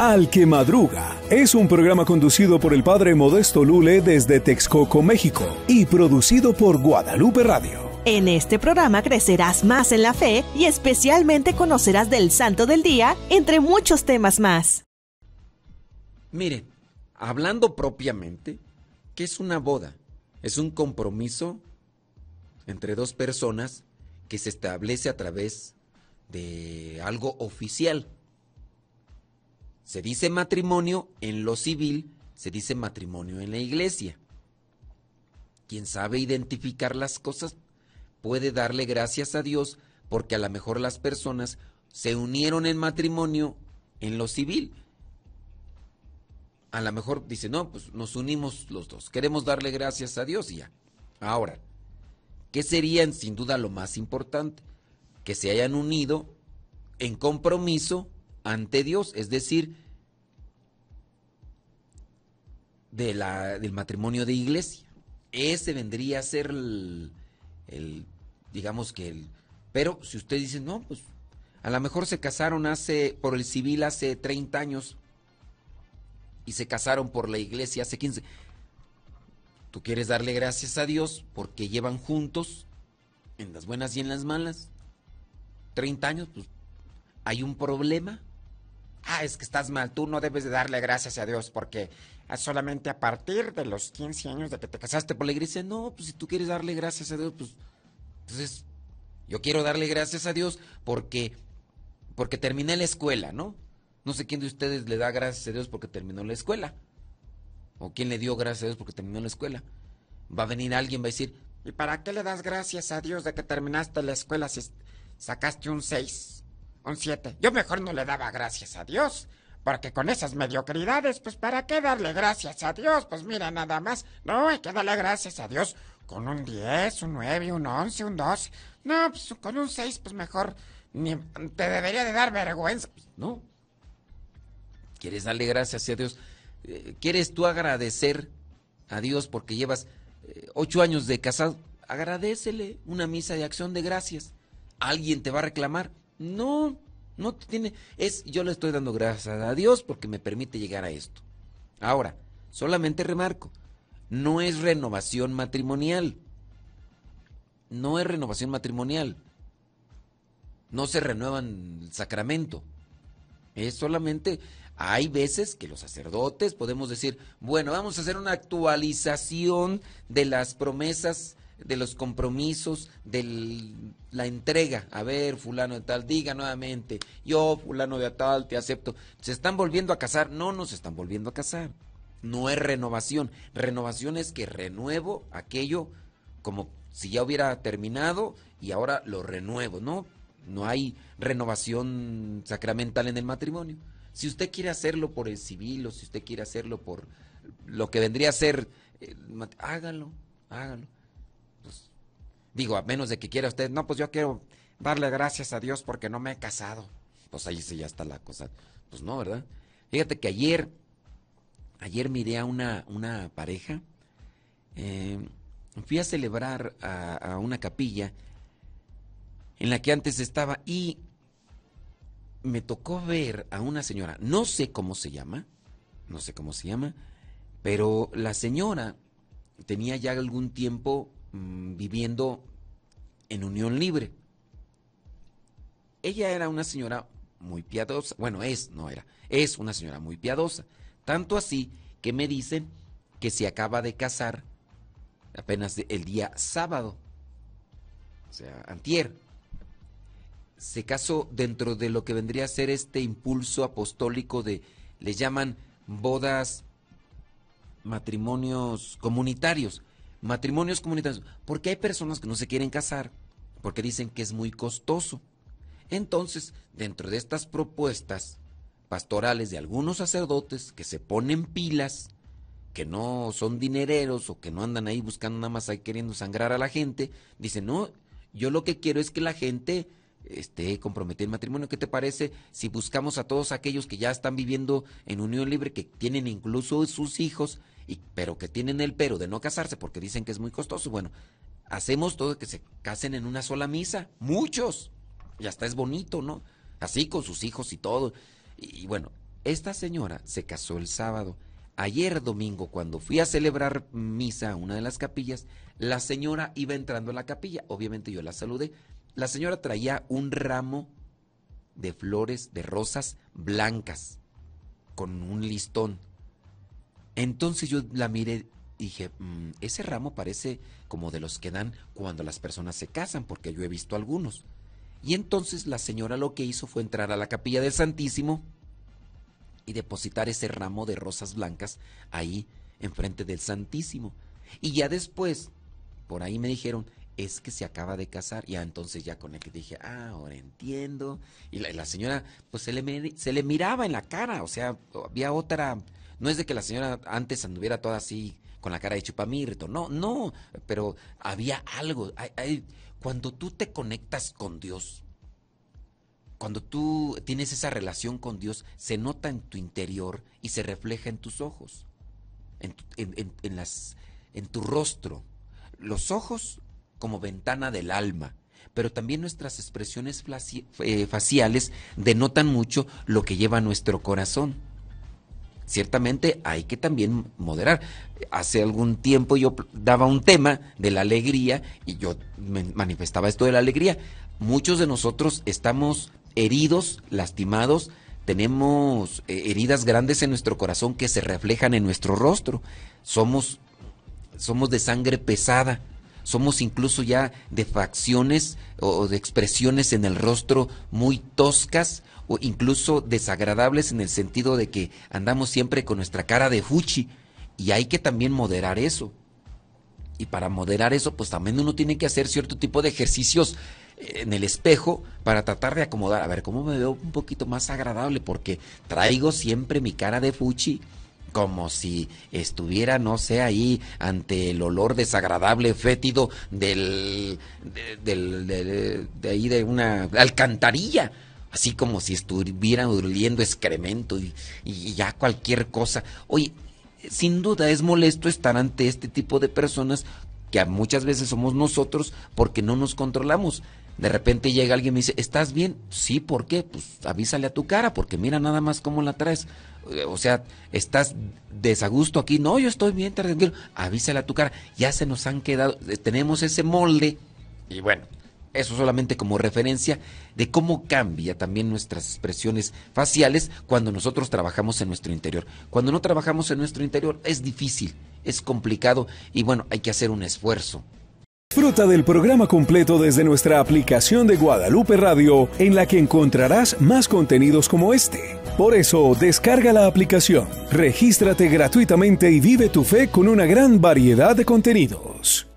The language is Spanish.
Al que Madruga es un programa conducido por el padre Modesto Lule desde Texcoco, México, y producido por Guadalupe Radio. En este programa crecerás más en la fe y especialmente conocerás del Santo del Día, entre muchos temas más. Mire, hablando propiamente, ¿qué es una boda? Es un compromiso entre dos personas que se establece a través de algo oficial se dice matrimonio en lo civil, se dice matrimonio en la iglesia. Quien sabe identificar las cosas puede darle gracias a Dios porque a lo mejor las personas se unieron en matrimonio en lo civil. A lo mejor dice, no, pues nos unimos los dos, queremos darle gracias a Dios y ya. Ahora, ¿qué serían sin duda lo más importante? Que se hayan unido en compromiso ante Dios, es decir, de la, del matrimonio de iglesia. Ese vendría a ser el, digamos que el... Pero si usted dice, no, pues a lo mejor se casaron hace, por el civil hace 30 años y se casaron por la iglesia hace 15. Tú quieres darle gracias a Dios porque llevan juntos, en las buenas y en las malas, 30 años, pues hay un problema ah, es que estás mal, tú no debes de darle gracias a Dios porque solamente a partir de los 15 años de que te casaste por la iglesia, no, pues si tú quieres darle gracias a Dios, pues entonces pues, yo quiero darle gracias a Dios porque porque terminé la escuela, ¿no? No sé quién de ustedes le da gracias a Dios porque terminó la escuela. O quién le dio gracias a Dios porque terminó la escuela. Va a venir alguien, va a decir, ¿y para qué le das gracias a Dios de que terminaste la escuela si sacaste un 6? un 7. Yo mejor no le daba gracias a Dios. Porque con esas mediocridades, pues ¿para qué darle gracias a Dios? Pues mira, nada más. No, hay que darle gracias a Dios con un 10, un 9, un 11, un 12. No, pues con un 6, pues mejor ni te debería de dar vergüenza. Pues, no. ¿Quieres darle gracias a Dios? Eh, ¿Quieres tú agradecer a Dios porque llevas eh, ocho años de casado? Agradecele una misa de acción de gracias. Alguien te va a reclamar. No, no tiene. Es, yo le estoy dando gracias a Dios porque me permite llegar a esto. Ahora, solamente remarco, no es renovación matrimonial. No es renovación matrimonial. No se renuevan el sacramento. Es solamente, hay veces que los sacerdotes podemos decir, bueno, vamos a hacer una actualización de las promesas de los compromisos, de la entrega. A ver, fulano de tal, diga nuevamente, yo, fulano de tal, te acepto. ¿Se están volviendo a casar? No, no se están volviendo a casar. No es renovación. Renovación es que renuevo aquello como si ya hubiera terminado y ahora lo renuevo, ¿no? No hay renovación sacramental en el matrimonio. Si usted quiere hacerlo por el civil o si usted quiere hacerlo por lo que vendría a ser, hágalo, hágalo. Pues, digo, a menos de que quiera usted, no, pues yo quiero darle gracias a Dios porque no me he casado. Pues ahí sí ya está la cosa. Pues no, ¿verdad? Fíjate que ayer, ayer miré a una, una pareja, eh, fui a celebrar a, a una capilla en la que antes estaba y me tocó ver a una señora, no sé cómo se llama, no sé cómo se llama, pero la señora tenía ya algún tiempo Mm, viviendo en unión libre. Ella era una señora muy piadosa, bueno, es, no era, es una señora muy piadosa, tanto así que me dicen que se acaba de casar apenas el día sábado, o sea, antier. Se casó dentro de lo que vendría a ser este impulso apostólico de, le llaman bodas matrimonios comunitarios, matrimonios comunitarios. Porque hay personas que no se quieren casar porque dicen que es muy costoso. Entonces, dentro de estas propuestas pastorales de algunos sacerdotes que se ponen pilas, que no son dinereros o que no andan ahí buscando nada más ahí queriendo sangrar a la gente, dicen, no, yo lo que quiero es que la gente este, comprometer el matrimonio. ¿Qué te parece si buscamos a todos aquellos que ya están viviendo en unión libre, que tienen incluso sus hijos, y, pero que tienen el pero de no casarse porque dicen que es muy costoso? Bueno, hacemos todo que se casen en una sola misa, muchos, y hasta es bonito, ¿no? Así con sus hijos y todo. Y, y bueno, esta señora se casó el sábado. Ayer domingo, cuando fui a celebrar misa a una de las capillas, la señora iba entrando a la capilla. Obviamente yo la saludé la señora traía un ramo de flores, de rosas blancas, con un listón. Entonces yo la miré y dije, mm, ese ramo parece como de los que dan cuando las personas se casan, porque yo he visto algunos. Y entonces la señora lo que hizo fue entrar a la capilla del Santísimo y depositar ese ramo de rosas blancas ahí enfrente del Santísimo. Y ya después, por ahí me dijeron, es que se acaba de casar. ...y entonces ya con él que dije, ah, ahora entiendo. Y la, señora, pues se le, se le miraba en la cara, o sea, había otra... No es de que la señora antes anduviera toda así con la cara de chupamirto, no, no, pero había algo. cuando tú te conectas con Dios, cuando tú tienes esa relación con Dios, se nota en tu interior y se refleja en tus ojos, las, en tu rostro. Los ojos como ventana del alma, pero también nuestras expresiones eh, faciales denotan mucho lo que lleva nuestro corazón. Ciertamente hay que también moderar. Hace algún tiempo yo daba un tema de la alegría y yo manifestaba esto de la alegría. Muchos de nosotros estamos heridos, lastimados, tenemos eh, heridas grandes en nuestro corazón que se reflejan en nuestro rostro. Somos somos de sangre pesada somos incluso ya de facciones o de expresiones en el rostro muy toscas o incluso desagradables en el sentido de que andamos siempre con nuestra cara de fuchi y hay que también moderar eso. Y para moderar eso, pues también uno tiene que hacer cierto tipo de ejercicios eh, en el espejo para tratar de acomodar, a ver, cómo me veo un poquito más agradable porque traigo siempre mi cara de fuchi como si estuviera, no sé, ahí ante el olor desagradable, fétido del, del, de ahí de una alcantarilla así como si estuviera urliendo excremento y, y, ya cualquier cosa. Oye, sin duda es molesto estar ante este tipo de personas que muchas veces somos nosotros porque no nos controlamos. De repente llega alguien y me dice, ¿estás bien? Sí, ¿por qué? Pues avísale a tu cara, porque mira nada más cómo la traes. O sea, ¿estás desagusto aquí? No, yo estoy bien, tranquilo. Avísale a tu cara. Ya se nos han quedado, eh, tenemos ese molde. Y bueno, eso solamente como referencia de cómo cambia también nuestras expresiones faciales cuando nosotros trabajamos en nuestro interior. Cuando no trabajamos en nuestro interior es difícil es complicado y bueno, hay que hacer un esfuerzo. Disfruta del programa completo desde nuestra aplicación de Guadalupe Radio, en la que encontrarás más contenidos como este. Por eso, descarga la aplicación, regístrate gratuitamente y vive tu fe con una gran variedad de contenidos.